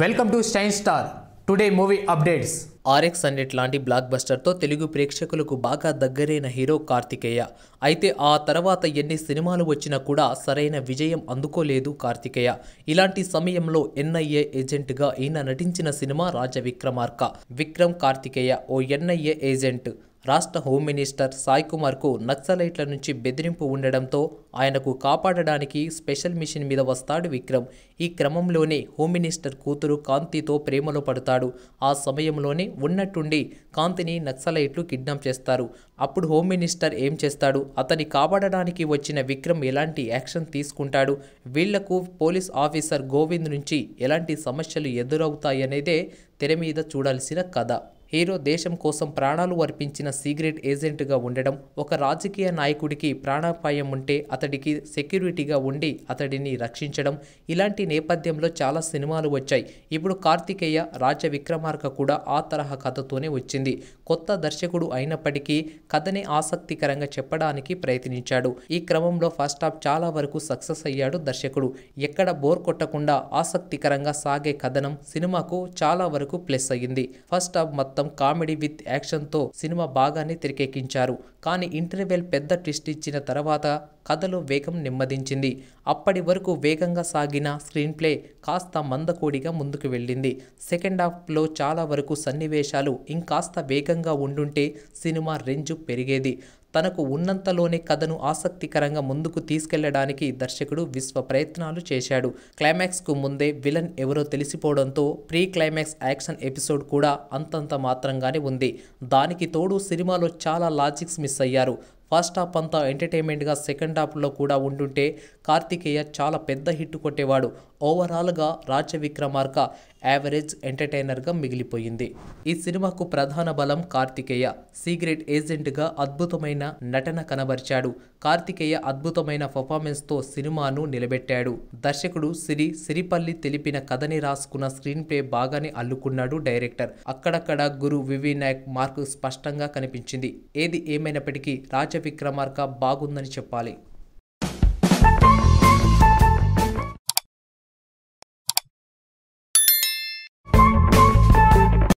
welcome to stain star today movie updates RX hundred లాంటి బ్లాక్ బస్టర్తో తెలుగు ప్రేక్షకులకు బాగా దగ్గరైన హీరో కార్తికేయ అయితే ఆ తర్వాత ఎన్ని సినిమాలు వచ్చినా కూడా సరైన విజయం అందుకోలేదు కార్తికేయ ఇలాంటి సమయంలో ఎన్ఐఏ ఏజెంట్గా ఈయన నటించిన సినిమా రాజవిక్రమార్క విక్రమ్ కార్తికేయ ఓ ఎన్ఐఏ ఏజెంట్ రాష్ట్ర హోమ్ మినిస్టర్ సాయ్ కుమార్కు నక్సలైట్ల నుంచి బెదిరింపు ఉండడంతో ఆయనకు కాపాడడానికి స్పెషల్ మిషన్ మీద వస్తాడు విక్రమ్ ఈ క్రమంలోనే హోమ్ మినిస్టర్ కూతురు కాంతితో ప్రేమలో పడతాడు ఆ సమయంలోనే ఉన్నట్టుండి కాంతిని నక్సలైట్లు కిడ్నాప్ చేస్తారు అప్పుడు హోమ్ మినిస్టర్ ఏం చేస్తాడు అతని కాపాడడానికి వచ్చిన విక్రమ్ ఎలాంటి యాక్షన్ తీసుకుంటాడు వీళ్లకు పోలీస్ ఆఫీసర్ గోవింద్ నుంచి ఎలాంటి సమస్యలు ఎదురవుతాయనేదే తెర మీద చూడాల్సిన కథ హీరో దేశం కోసం ప్రాణాలు అర్పించిన సీక్రెట్ ఏజెంట్గా ఉండడం ఒక రాజకీయ నాయకుడికి ప్రాణాపాయం ఉంటే అతడికి సెక్యూరిటీగా ఉండి అతడిని రక్షించడం ఇలాంటి నేపథ్యంలో చాలా సినిమాలు వచ్చాయి ఇప్పుడు కార్తికేయ రాజ విక్రమార్క కూడా ఆ తరహా కథతోనే వచ్చింది కొత్త దర్శకుడు అయినప్పటికీ కథని ఆసక్తికరంగా చెప్పడానికి ప్రయత్నించాడు ఈ క్రమంలో ఫస్ట్ హాఫ్ చాలా వరకు సక్సెస్ అయ్యాడు దర్శకుడు ఎక్కడ బోర్ కొట్టకుండా ఆసక్తికరంగా సాగే కథనం సినిమాకు చాలా వరకు ప్లస్ అయ్యింది ఫస్ట్ హాఫ్ మొత్తం కామెడీ విత్ యాక్షన్తో సినిమా బాగానే తెరకెక్కించారు కానీ ఇంటర్వెల్ పెద్ద ట్విస్ట్ ఇచ్చిన తర్వాత కథలో వేగం నెమ్మదించింది అప్పటి వరకు వేగంగా సాగిన స్క్రీన్ ప్లే కాస్త మందకోడిగా ముందుకు వెళ్ళింది సెకండ్ హాఫ్లో చాలా వరకు సన్నివేశాలు ఇంకాస్త వేగంగా ఉండుంటే సినిమా రేంజ్ పెరిగేది తనకు ఉన్నంతలోనే కథను ఆసక్తికరంగా ముందుకు తీసుకెళ్లడానికి దర్శకుడు విశ్వ ప్రయత్నాలు చేశాడు క్లైమాక్స్కు ముందే విలన్ ఎవరో తెలిసిపోవడంతో ప్రీ క్లైమాక్స్ యాక్షన్ ఎపిసోడ్ కూడా అంతంత మాత్రంగానే ఉంది దానికి తోడు సినిమాలో చాలా లాజిక్స్ మిస్ అయ్యారు ఫస్ట్ హాఫ్ అంతా ఎంటర్టైన్మెంట్గా సెకండ్ హాఫ్లో కూడా ఉంటుంటే కార్తికేయ చాలా పెద్ద హిట్ కొట్టేవాడు ఓవరాల్గా రాజ విక్రమార్క యావరేజ్ ఎంటర్టైనర్గా మిగిలిపోయింది ఈ సినిమాకు ప్రధాన బలం కార్తికేయ సీక్రెట్ ఏజెంట్గా అద్భుతమైన నటన కనబరిచాడు కార్తికేయ అద్భుతమైన పర్ఫార్మెన్స్తో సినిమాను నిలబెట్టాడు దర్శకుడు సిరి సిరిపల్లి తెలిపిన కథని రాసుకున్న స్క్రీన్ ప్లే బాగానే అల్లుకున్నాడు డైరెక్టర్ అక్కడక్కడ గురు వివి నాయక్ మార్కు స్పష్టంగా కనిపించింది ఏది ఏమైనప్పటికీ రాజ విక్రమార్క బాగుందని చెప్పాలి